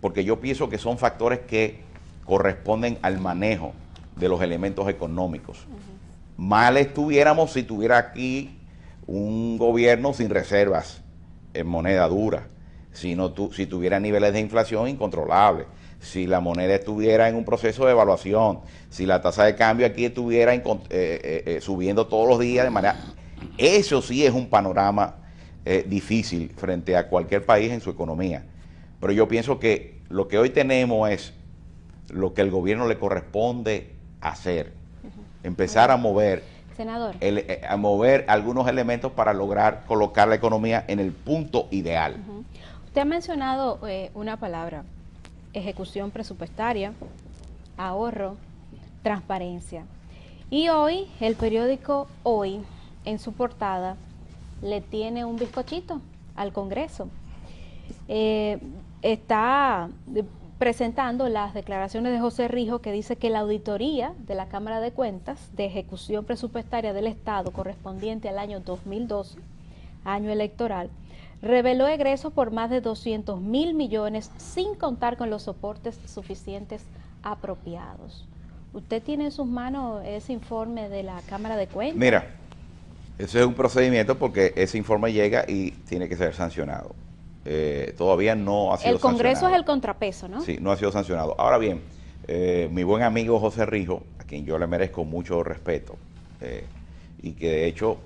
porque yo pienso que son factores que corresponden al manejo de los elementos económicos. Mal estuviéramos si tuviera aquí un gobierno sin reservas en moneda dura, si, si tuviera niveles de inflación incontrolables, si la moneda estuviera en un proceso de evaluación, si la tasa de cambio aquí estuviera eh, eh, eh, subiendo todos los días de manera... Eso sí es un panorama difícil frente a cualquier país en su economía. Pero yo pienso que lo que hoy tenemos es lo que el gobierno le corresponde hacer, empezar a mover senador. Eh, a mover algunos elementos para lograr colocar la economía en el punto ideal. Usted ha mencionado eh, una palabra, ejecución presupuestaria, ahorro, transparencia. Y hoy, el periódico Hoy, en su portada, le tiene un bizcochito al Congreso. Eh, está presentando las declaraciones de José Rijo que dice que la auditoría de la Cámara de Cuentas de ejecución presupuestaria del Estado correspondiente al año 2012, año electoral, reveló egresos por más de 200 mil millones sin contar con los soportes suficientes apropiados. ¿Usted tiene en sus manos ese informe de la Cámara de Cuentas? Mira, eso es un procedimiento porque ese informe llega y tiene que ser sancionado. Eh, todavía no ha sido sancionado. El Congreso es el contrapeso, ¿no? Sí, no ha sido sancionado. Ahora bien, eh, mi buen amigo José Rijo, a quien yo le merezco mucho respeto, eh, y que de hecho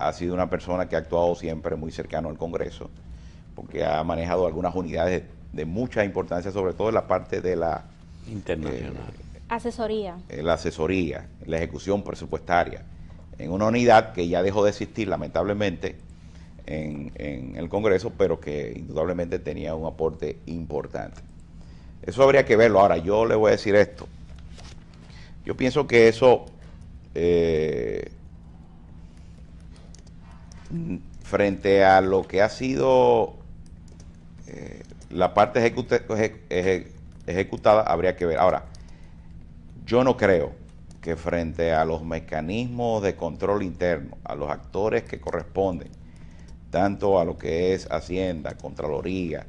ha sido una persona que ha actuado siempre muy cercano al Congreso, porque ha manejado algunas unidades de, mucha importancia, sobre todo en la parte de la... asesoría. La asesoría, la ejecución presupuestaria, en una unidad que ya dejó de existir, lamentablemente, en, el Congreso, pero que indudablemente tenía un aporte importante. Eso habría que verlo. Ahora, yo le voy a decir esto. Yo pienso que eso, eh, frente a lo que ha sido eh, la parte ejecutada, habría que ver. Ahora, yo no creo que frente a los mecanismos de control interno, a los actores que corresponden, tanto a lo que es Hacienda, Contraloría,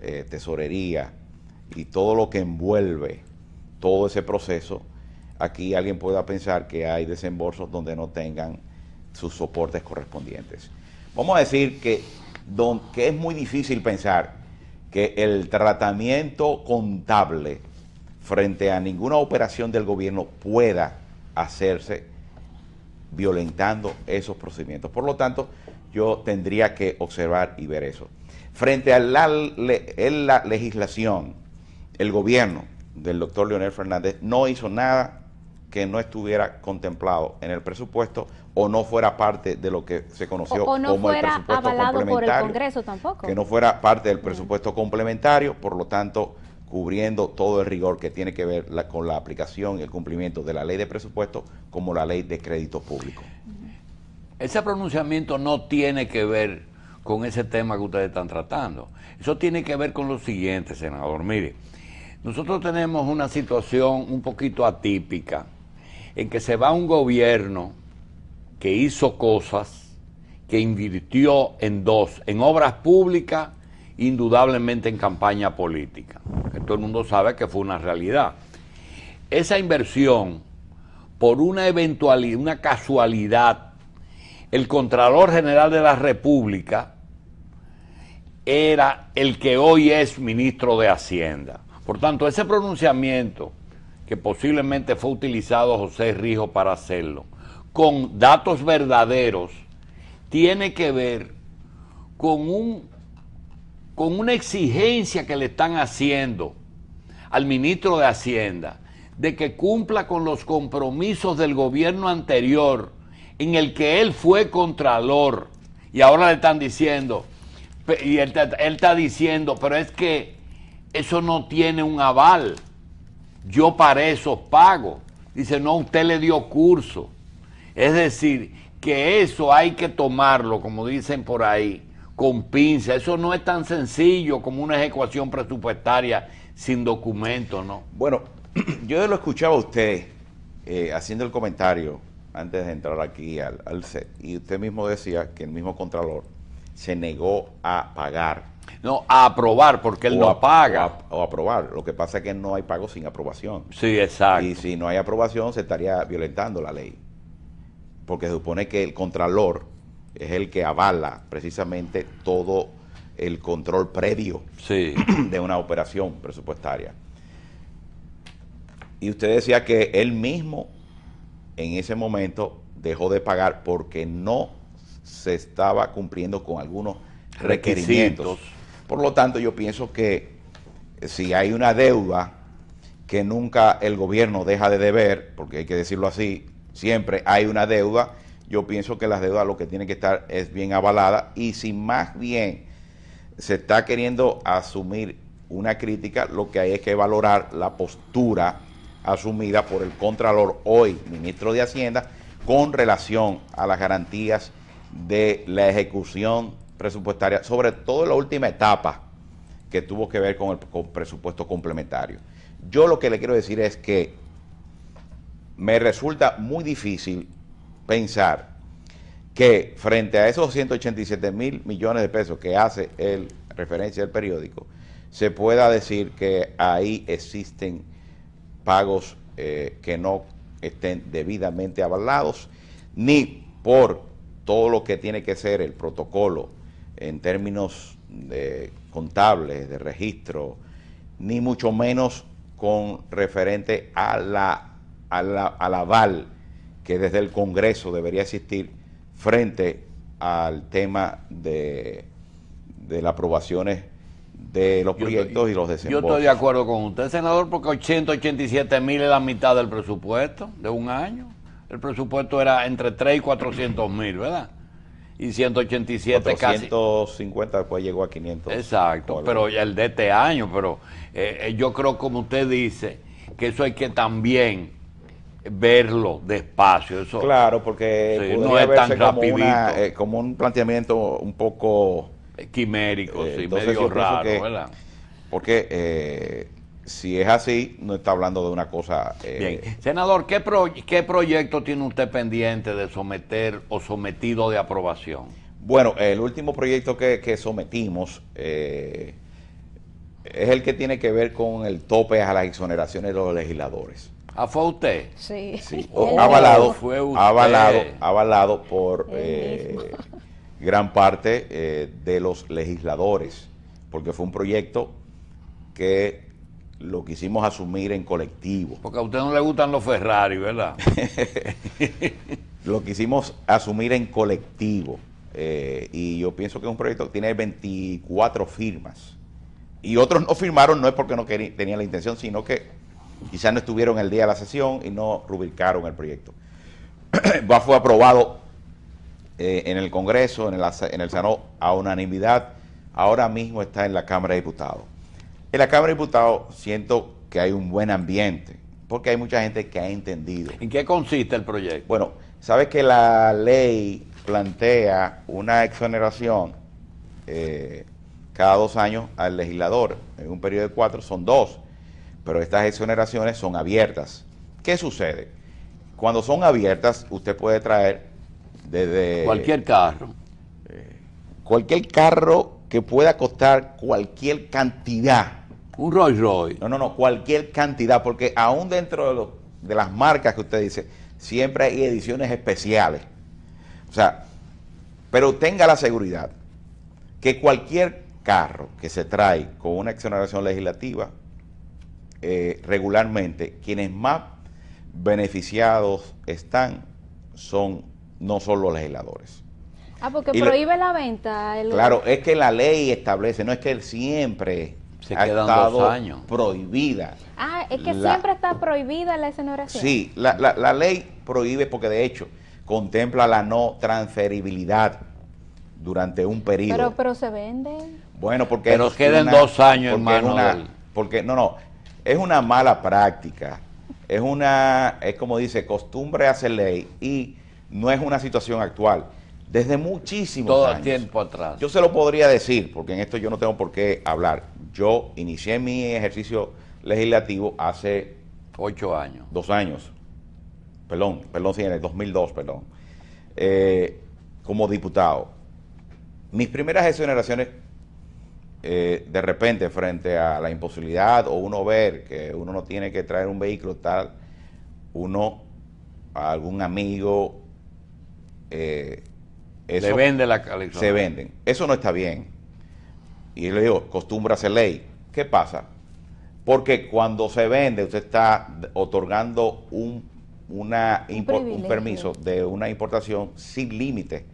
eh, Tesorería y todo lo que envuelve todo ese proceso, aquí alguien pueda pensar que hay desembolsos donde no tengan sus soportes correspondientes. Vamos a decir que, que es muy difícil pensar que el tratamiento contable frente a ninguna operación del gobierno pueda hacerse violentando esos procedimientos. Por lo tanto, yo tendría que observar y ver eso. Frente a la, legislación, el gobierno del doctor Leonel Fernández no hizo nada que no estuviera contemplado en el presupuesto o no fuera parte de lo que se conoció no como fuera el presupuesto avalado por el Congreso tampoco. Que no fuera parte del presupuesto complementario, por lo tanto, cubriendo todo el rigor que tiene que ver con la aplicación y el cumplimiento de la ley de presupuesto como la ley de crédito público. Ese pronunciamiento no tiene que ver con ese tema que ustedes están tratando. Eso tiene que ver con lo siguiente, senador. Mire, nosotros tenemos una situación un poquito atípica, en que se va un gobierno que hizo cosas, que invirtió en dos, en obras públicas, indudablemente en campaña política, todo el mundo sabe que fue una realidad. Esa inversión, por una eventualidad, una casualidad, el Contralor General de la República era el que hoy es ministro de Hacienda. Por tanto, ese pronunciamiento que posiblemente fue utilizado José Rijo para hacerlo, con datos verdaderos, tiene que ver con, un, con una exigencia que le están haciendo al ministro de Hacienda de que cumpla con los compromisos del gobierno anterior en el que él fue contralor. Y ahora le están diciendo, y él, está diciendo, pero es que eso no tiene un aval. Yo para eso pago. Dice, no, usted le dio curso. Es decir, que eso hay que tomarlo, como dicen por ahí, con pinza. Eso no es tan sencillo como una ejecución presupuestaria sin documento, ¿no? Bueno, yo lo escuchaba a usted eh, haciendo el comentario antes de entrar aquí al, set. Y usted mismo decía que el mismo Contralor se negó a pagar. No, a aprobar, porque él no paga. O, aprobar. Lo que pasa es que no hay pago sin aprobación. Sí, exacto. Y si no hay aprobación, se estaría violentando la ley. Porque se supone que el Contralor es el que avala precisamente todo el control previo de una operación presupuestaria. Y usted decía que él mismo en ese momento dejó de pagar porque no se estaba cumpliendo con algunos requerimientos. Por lo tanto, yo pienso que si hay una deuda que nunca el gobierno deja de deber, porque hay que decirlo así, siempre hay una deuda, yo pienso que las deudas lo que tiene que estar es bien avalada y si más bien se está queriendo asumir una crítica, lo que hay es que valorar la postura asumida por el Contralor, hoy ministro de Hacienda, con relación a las garantías de la ejecución presupuestaria, sobre todo en la última etapa que tuvo que ver con el presupuesto complementario. Yo lo que le quiero decir es que me resulta muy difícil pensar que frente a esos 187 mil millones de pesos que hace el referencia del periódico, se pueda decir que ahí existen pagos eh, que no estén debidamente avalados, ni por todo lo que tiene que ser el protocolo en términos de contables, de registro, ni mucho menos con referente a la, al aval que desde el Congreso debería existir frente al tema de, de las aprobaciones de los proyectos y los desembolsos. Yo estoy de acuerdo con usted, senador, porque 887 mil es la mitad del presupuesto de un año. El presupuesto era entre 3 y 400 mil, ¿verdad? Y 187 450 150 después llegó a 500. Exacto, pero el de este año, pero eh, eh, yo creo, como usted dice, que eso hay que también verlo despacio. Eso, claro, porque no es tan rapidito. Eh, como un planteamiento un poco Quimérico, y medio raro, ¿verdad? Porque eh, si es así, no está hablando de una cosa. Eh, Bien. Senador, ¿qué, ¿qué proyecto tiene usted pendiente de someter o sometido de aprobación? Bueno, el último proyecto que, sometimos eh, es el que tiene que ver con el tope a las exoneraciones de los legisladores. ¿Ah, fue usted? Sí. avalado, fue usted. avalado, avalado por gran parte eh, de los legisladores, porque fue un proyecto que lo quisimos asumir en colectivo. Porque a usted no le gustan los Ferrari, ¿verdad? lo quisimos asumir en colectivo. Eh, y yo pienso que es un proyecto que tiene 24 firmas. Y otros no firmaron, no es porque no tenían la intención, sino que quizás no estuvieron el día de la sesión y no rubricaron el proyecto. fue aprobado eh, en el Congreso, en el, en Senado, a unanimidad. Ahora mismo está en la Cámara de Diputados. En la Cámara de Diputados siento que hay un buen ambiente, porque hay mucha gente que ha entendido. ¿En qué consiste el proyecto? Bueno, sabes que la ley plantea una exoneración eh, cada dos años al legislador. En un periodo de cuatro son dos, pero estas exoneraciones son abiertas. ¿Qué sucede? Cuando son abiertas, usted puede traer Cualquier carro. Eh, cualquier carro que pueda costar cualquier cantidad. Un Rolls Royce. No, no, no, cualquier cantidad, porque aún dentro de, las marcas que usted dice, siempre hay ediciones especiales. O sea, pero tenga la seguridad que cualquier carro que se trae con una exoneración legislativa, eh, regularmente quienes más beneficiados están son no son los legisladores. Ah, porque prohíbe la, venta. Claro, es que la ley establece, no es que siempre se ha estado años. prohibida. Ah, es que siempre está prohibida la escenografía. Sí, la, ley prohíbe porque de hecho contempla la no transferibilidad durante un periodo. Pero, se vende. Bueno, porque... Pero quedan dos años, hermano. porque, no, no, es una mala práctica, es una, es como dice, costumbre hacer ley y no es una situación actual. Desde muchísimos Todo el tiempo atrás. Yo se lo podría decir, porque en esto yo no tengo por qué hablar. Yo inicié mi ejercicio legislativo hace... Ocho años. Dos años. Perdón, perdón, sí, en el 2002, perdón. Eh, como diputado. Mis primeras exoneraciones, eh, de repente, frente a la imposibilidad o uno ver que uno no tiene que traer un vehículo tal, uno a algún amigo eh, vende la Se venden. Eso no está bien. Y yo le digo, costumbre ley. ¿Qué pasa? Porque cuando se vende, usted está otorgando un, una, un, permiso de una importación sin límite.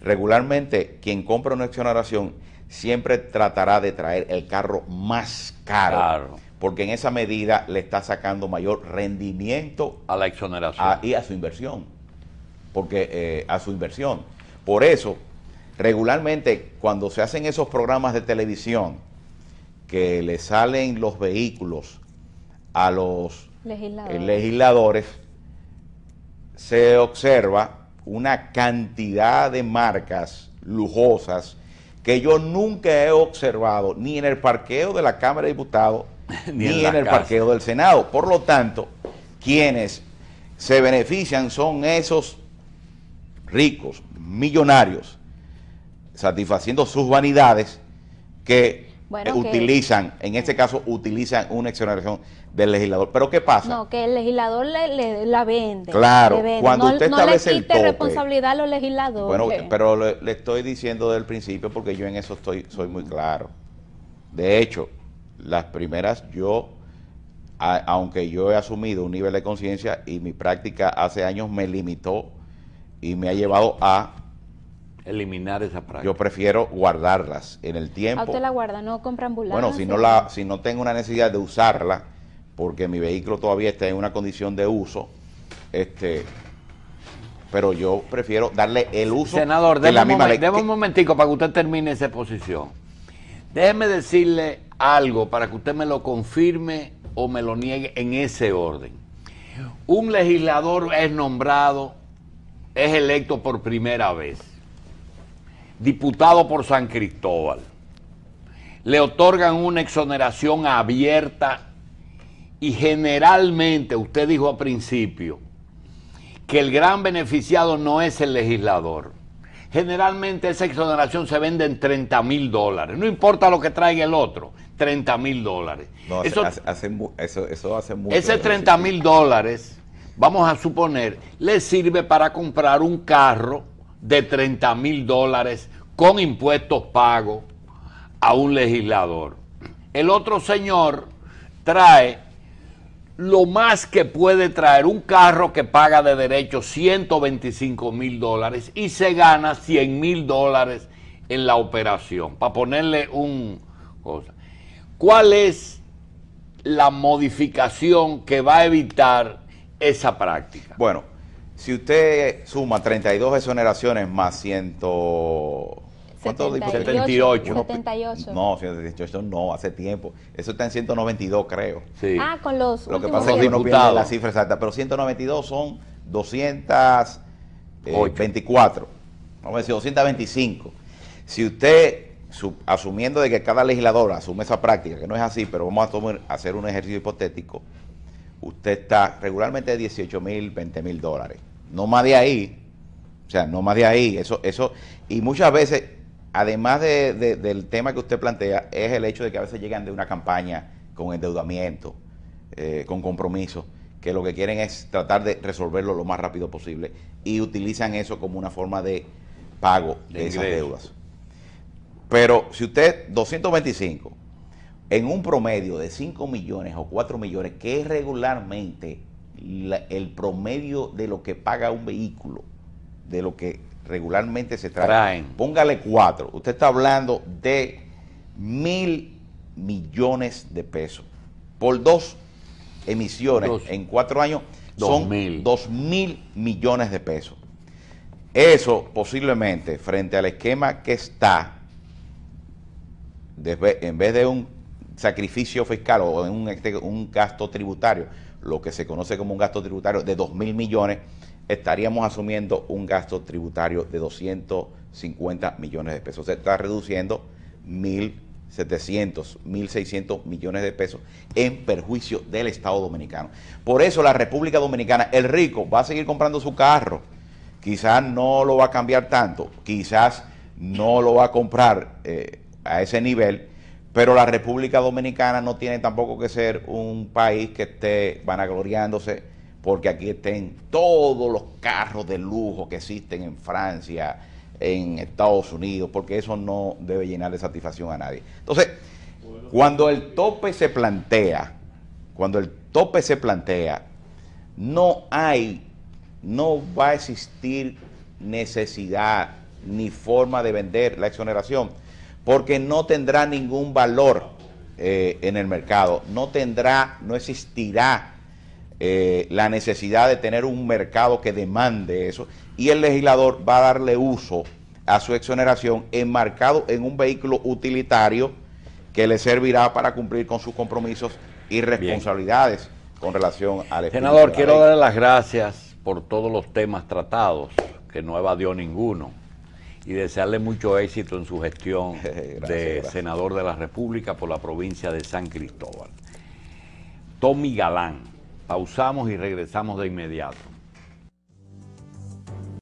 Regularmente, quien compra una exoneración siempre tratará de traer el carro más caro. Porque en esa medida le está sacando mayor rendimiento a la exoneración y a su inversión porque eh, a su inversión. Por eso, regularmente cuando se hacen esos programas de televisión que le salen los vehículos a los eh, legisladores, se observa una cantidad de marcas lujosas que yo nunca he observado ni en el parqueo de la Cámara de Diputados ni, en, el parqueo del Senado. Por lo tanto, quienes se benefician son esos ricos, millonarios, satisfaciendo sus vanidades que eh, utilizan, en este eh. caso, utilizan una exoneración del legislador. Pero ¿qué pasa? No, que el legislador le, la vende. Claro, cuando usted le quite el responsabilidad a los legisladores. pero le, estoy diciendo desde el principio porque yo en eso estoy soy muy claro. De hecho, las primeras yo, aunque yo he asumido un nivel de conciencia y mi práctica hace años me limitó y me ha llevado a eliminar esa práctica. Yo prefiero guardarlas en el tiempo. ¿A usted la guarda, no compra ambulancia? Bueno, si no la si no tengo una necesidad de usarla porque mi vehículo todavía está en una condición de uso, este pero yo prefiero darle el uso Senador, de la un un momentico para que usted termine esa posición. Déjeme decirle algo para que usted me lo confirme o me lo niegue en ese orden. Un legislador es nombrado es electo por primera vez, diputado por San Cristóbal, le otorgan una exoneración abierta y generalmente, usted dijo al principio, que el gran beneficiado no es el legislador. Generalmente esa exoneración se vende en 30 mil dólares, no importa lo que traiga el otro, 30 mil dólares. eso, hace, eso, eso hace mucho. Ese 30 mil dólares vamos a suponer, le sirve para comprar un carro de 30 mil dólares con impuestos pagos a un legislador. El otro señor trae lo más que puede traer un carro que paga de derecho 125 mil dólares y se gana 100 mil dólares en la operación. Para ponerle un cosa. ¿Cuál es la modificación que va a evitar esa práctica. Bueno, si usted suma 32 exoneraciones más ciento... ¿Cuánto 78. No, 78 no, hace tiempo. Eso está en 192, creo. Sí. Ah, con los. Lo que pasa es que uno pierde la cifra exacta, pero 192 son 224. Eh, vamos a decir 225. Si usted, asumiendo de que cada legislador asume esa práctica, que no es así, pero vamos a hacer un ejercicio hipotético, usted está regularmente de 18 mil, 20 mil dólares. No más de ahí. O sea, no más de ahí. Eso, eso, y muchas veces, además del tema que usted plantea, es el hecho de que a veces llegan de una campaña con endeudamiento, eh, con compromiso, que lo que quieren es tratar de resolverlo lo más rápido posible y utilizan eso como una forma de pago de, de esas deudas. Pero si usted, 225, en un promedio de 5 millones o 4 millones, que es regularmente el promedio de lo que paga un vehículo, de lo que regularmente se trae. Traen. Póngale 4. Usted está hablando de mil millones de pesos por dos emisiones en cuatro años son mil. mil millones de pesos. Eso posiblemente frente al esquema que está, en vez de un sacrificio fiscal o en este, un, gasto tributario, lo que se conoce como un gasto tributario de 2 mil millones, estaríamos asumiendo un gasto tributario de 250 millones de pesos. Se está reduciendo 1.700, 1.600 millones de pesos en perjuicio del Estado dominicano. Por eso la República Dominicana, el rico, va a seguir comprando su carro. Quizás no lo va a cambiar tanto, quizás no lo va a comprar eh, a ese nivel pero la República Dominicana no tiene tampoco que ser un país que esté vanagloriándose porque aquí estén todos los carros de lujo que existen en Francia, en Estados Unidos, porque eso no debe llenar de satisfacción a nadie. Entonces, cuando el tope se plantea, cuando el tope se plantea, no hay, no va a existir necesidad ni forma de vender la exoneración porque no tendrá ningún valor eh, en el mercado, no tendrá, no existirá eh, la necesidad de tener un mercado que demande eso y el legislador va a darle uso a su exoneración enmarcado en un vehículo utilitario que le servirá para cumplir con sus compromisos y responsabilidades con relación al Senador, quiero darle las gracias por todos los temas tratados, que no evadió ninguno y desearle mucho éxito en su gestión de senador de la República por la provincia de San Cristóbal. Tommy Galán, pausamos y regresamos de inmediato.